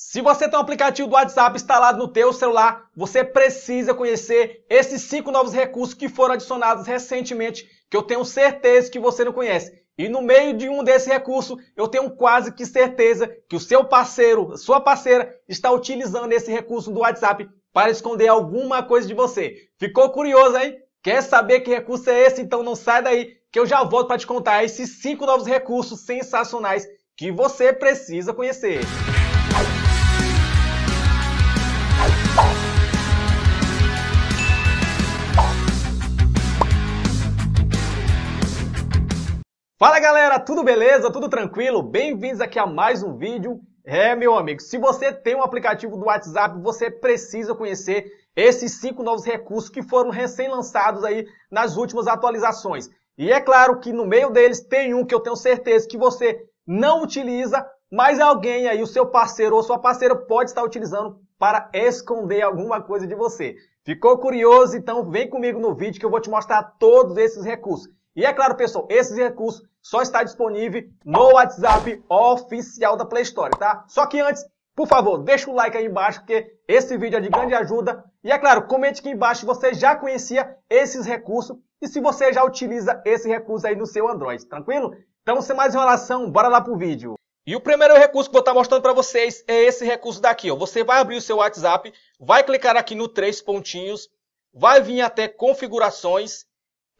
Se você tem um aplicativo do WhatsApp instalado no teu celular, você precisa conhecer esses cinco novos recursos que foram adicionados recentemente, que eu tenho certeza que você não conhece. E no meio de um desse recurso, eu tenho quase que certeza que o seu parceiro, sua parceira, está utilizando esse recurso do WhatsApp para esconder alguma coisa de você. Ficou curioso, hein? Quer saber que recurso é esse? Então não sai daí, que eu já volto para te contar esses cinco novos recursos sensacionais que você precisa conhecer. Música Fala galera, tudo beleza? Tudo tranquilo? Bem-vindos aqui a mais um vídeo. É, meu amigo, se você tem um aplicativo do WhatsApp, você precisa conhecer esses cinco novos recursos que foram recém-lançados aí nas últimas atualizações. E é claro que no meio deles tem um que eu tenho certeza que você não utiliza, mas alguém aí, o seu parceiro ou sua parceira pode estar utilizando para esconder alguma coisa de você. Ficou curioso? Então vem comigo no vídeo que eu vou te mostrar todos esses recursos. E é claro, pessoal, esses recursos só está disponível no WhatsApp oficial da Play Store, tá? Só que antes, por favor, deixa o like aí embaixo, porque esse vídeo é de grande ajuda. E é claro, comente aqui embaixo se você já conhecia esses recursos e se você já utiliza esse recurso aí no seu Android, tranquilo? Então, sem mais enrolação, bora lá pro vídeo. E o primeiro recurso que eu vou estar tá mostrando para vocês é esse recurso daqui, ó. Você vai abrir o seu WhatsApp, vai clicar aqui no três pontinhos, vai vir até configurações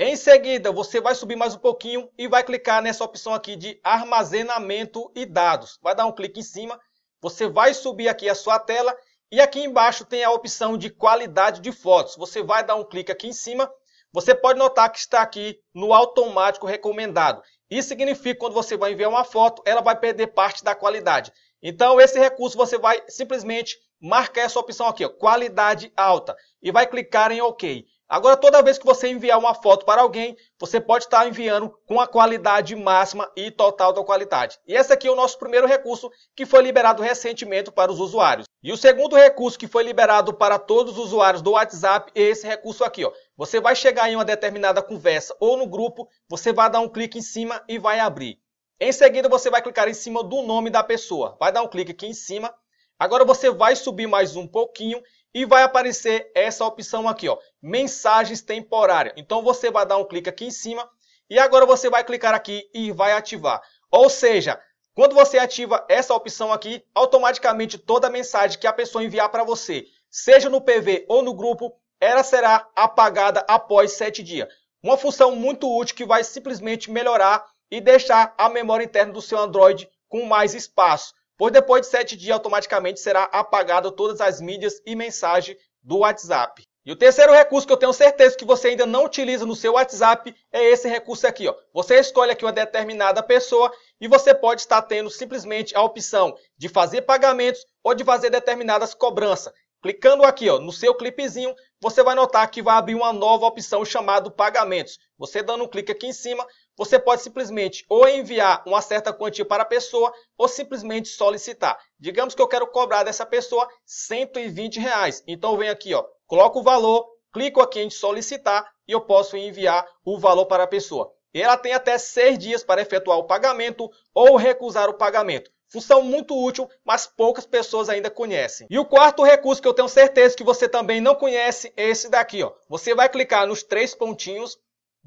em seguida, você vai subir mais um pouquinho e vai clicar nessa opção aqui de armazenamento e dados. Vai dar um clique em cima, você vai subir aqui a sua tela e aqui embaixo tem a opção de qualidade de fotos. Você vai dar um clique aqui em cima, você pode notar que está aqui no automático recomendado. Isso significa que quando você vai enviar uma foto, ela vai perder parte da qualidade. Então, esse recurso você vai simplesmente marcar essa opção aqui, ó, qualidade alta, e vai clicar em OK. Agora, toda vez que você enviar uma foto para alguém, você pode estar enviando com a qualidade máxima e total da qualidade. E esse aqui é o nosso primeiro recurso que foi liberado recentemente para os usuários. E o segundo recurso que foi liberado para todos os usuários do WhatsApp é esse recurso aqui. Ó. Você vai chegar em uma determinada conversa ou no grupo, você vai dar um clique em cima e vai abrir. Em seguida, você vai clicar em cima do nome da pessoa. Vai dar um clique aqui em cima. Agora você vai subir mais um pouquinho e vai aparecer essa opção aqui, ó, mensagens temporárias. Então você vai dar um clique aqui em cima e agora você vai clicar aqui e vai ativar. Ou seja, quando você ativa essa opção aqui, automaticamente toda mensagem que a pessoa enviar para você, seja no PV ou no grupo, ela será apagada após 7 dias. Uma função muito útil que vai simplesmente melhorar e deixar a memória interna do seu Android com mais espaço pois depois de 7 dias, automaticamente será apagado todas as mídias e mensagens do WhatsApp. E o terceiro recurso que eu tenho certeza que você ainda não utiliza no seu WhatsApp é esse recurso aqui, ó. Você escolhe aqui uma determinada pessoa e você pode estar tendo simplesmente a opção de fazer pagamentos ou de fazer determinadas cobranças. Clicando aqui, ó, no seu clipezinho, você vai notar que vai abrir uma nova opção chamada pagamentos. Você dando um clique aqui em cima, você pode simplesmente ou enviar uma certa quantia para a pessoa ou simplesmente solicitar. Digamos que eu quero cobrar dessa pessoa 120 reais. Então vem aqui, ó, coloco o valor, clico aqui em solicitar e eu posso enviar o valor para a pessoa. Ela tem até seis dias para efetuar o pagamento ou recusar o pagamento. Função muito útil, mas poucas pessoas ainda conhecem. E o quarto recurso que eu tenho certeza que você também não conhece é esse daqui. Ó. Você vai clicar nos três pontinhos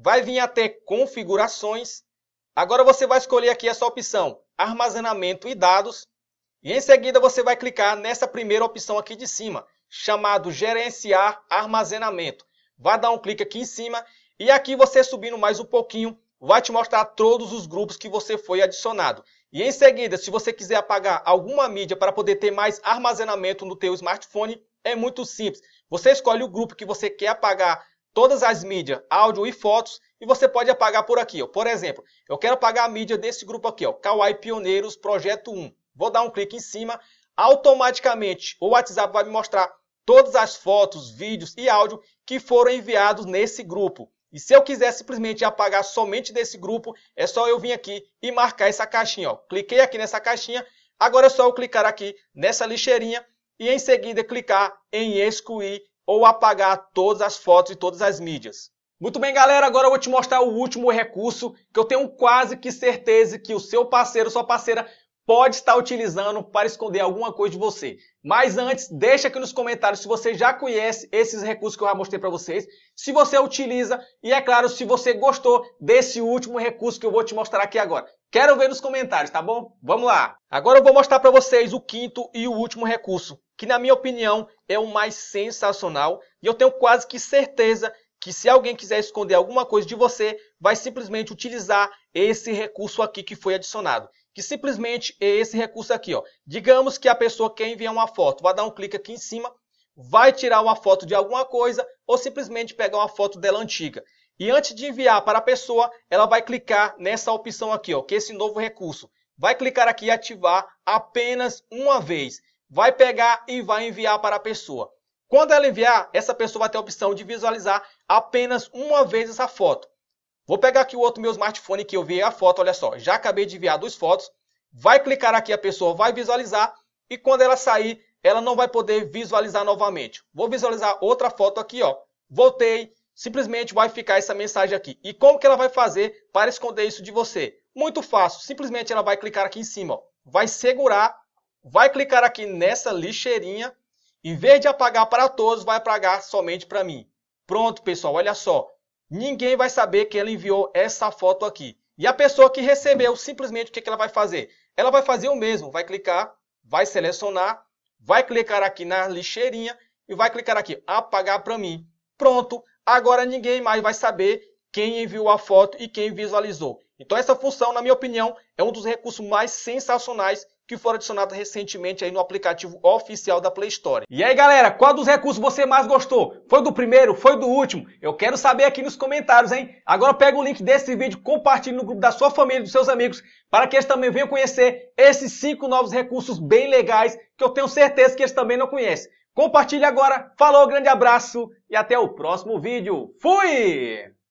Vai vir até configurações. Agora você vai escolher aqui essa opção armazenamento e dados. E em seguida você vai clicar nessa primeira opção aqui de cima, chamado gerenciar armazenamento. Vai dar um clique aqui em cima e aqui você subindo mais um pouquinho, vai te mostrar todos os grupos que você foi adicionado. E em seguida, se você quiser apagar alguma mídia para poder ter mais armazenamento no teu smartphone, é muito simples. Você escolhe o grupo que você quer apagar todas as mídias, áudio e fotos, e você pode apagar por aqui. Ó. Por exemplo, eu quero apagar a mídia desse grupo aqui, ó, Kawaii Pioneiros Projeto 1. Vou dar um clique em cima, automaticamente o WhatsApp vai me mostrar todas as fotos, vídeos e áudio que foram enviados nesse grupo. E se eu quiser simplesmente apagar somente desse grupo, é só eu vir aqui e marcar essa caixinha. Ó. Cliquei aqui nessa caixinha, agora é só eu clicar aqui nessa lixeirinha e em seguida clicar em excluir ou apagar todas as fotos e todas as mídias. Muito bem, galera, agora eu vou te mostrar o último recurso que eu tenho quase que certeza que o seu parceiro, sua parceira pode estar utilizando para esconder alguma coisa de você. Mas antes, deixa aqui nos comentários se você já conhece esses recursos que eu já mostrei para vocês, se você utiliza e é claro, se você gostou desse último recurso que eu vou te mostrar aqui agora. Quero ver nos comentários, tá bom? Vamos lá. Agora eu vou mostrar para vocês o quinto e o último recurso, que na minha opinião é o mais sensacional e eu tenho quase que certeza que se alguém quiser esconder alguma coisa de você, vai simplesmente utilizar esse recurso aqui que foi adicionado que simplesmente é esse recurso aqui. Ó. Digamos que a pessoa quer enviar uma foto, vai dar um clique aqui em cima, vai tirar uma foto de alguma coisa ou simplesmente pegar uma foto dela antiga. E antes de enviar para a pessoa, ela vai clicar nessa opção aqui, ó, que é esse novo recurso. Vai clicar aqui e ativar apenas uma vez. Vai pegar e vai enviar para a pessoa. Quando ela enviar, essa pessoa vai ter a opção de visualizar apenas uma vez essa foto. Vou pegar aqui o outro meu smartphone que eu vi a foto, olha só, já acabei de enviar duas fotos. Vai clicar aqui, a pessoa vai visualizar e quando ela sair, ela não vai poder visualizar novamente. Vou visualizar outra foto aqui, ó. Voltei, simplesmente vai ficar essa mensagem aqui. E como que ela vai fazer para esconder isso de você? Muito fácil, simplesmente ela vai clicar aqui em cima, ó. vai segurar, vai clicar aqui nessa lixeirinha, em vez de apagar para todos, vai apagar somente para mim. Pronto, pessoal, olha só ninguém vai saber que ela enviou essa foto aqui. E a pessoa que recebeu, simplesmente o que, ela vai fazer? Ela vai fazer o mesmo, vai clicar, vai selecionar, vai clicar aqui na lixeirinha e vai clicar aqui, apagar para mim. Pronto, agora ninguém mais vai saber quem enviou a foto e quem visualizou. Então essa função, na minha opinião, é um dos recursos mais sensacionais que foram adicionadas recentemente aí no aplicativo oficial da Play Store. E aí, galera, qual dos recursos você mais gostou? Foi do primeiro? Foi do último? Eu quero saber aqui nos comentários, hein? Agora pega o link desse vídeo, compartilhe no grupo da sua família, dos seus amigos, para que eles também venham conhecer esses cinco novos recursos bem legais que eu tenho certeza que eles também não conhecem. Compartilhe agora, falou, grande abraço e até o próximo vídeo. Fui!